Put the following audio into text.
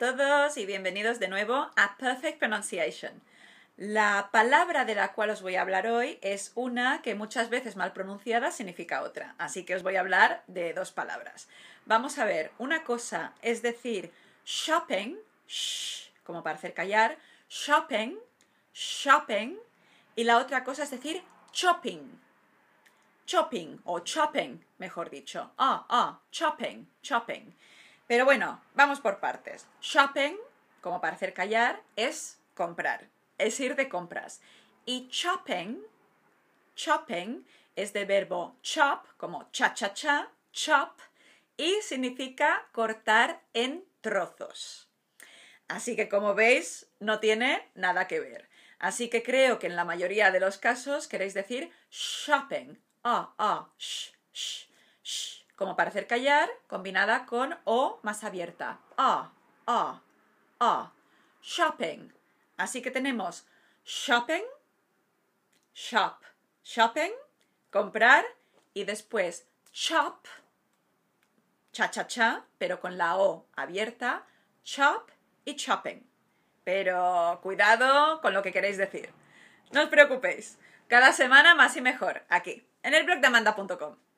todos y bienvenidos de nuevo a Perfect Pronunciation. La palabra de la cual os voy a hablar hoy es una que muchas veces mal pronunciada significa otra, así que os voy a hablar de dos palabras. Vamos a ver, una cosa es decir shopping, como para hacer callar, shopping, shopping, y la otra cosa es decir chopping, chopping o chopping, mejor dicho. Ah, ah, chopping, chopping. Pero bueno, vamos por partes. Shopping, como para hacer callar, es comprar, es ir de compras. Y chopping, chopping, es de verbo chop, como cha-cha-cha, chop, y significa cortar en trozos. Así que como veis, no tiene nada que ver. Así que creo que en la mayoría de los casos queréis decir shopping. Ah, ah, sh, sh, sh como para hacer callar, combinada con o más abierta. A, a, a. Shopping. Así que tenemos shopping, shop, shopping, comprar y después shop, cha cha cha, pero con la O abierta, chop y shopping. Pero cuidado con lo que queréis decir. No os preocupéis. Cada semana más y mejor, aquí, en el blog de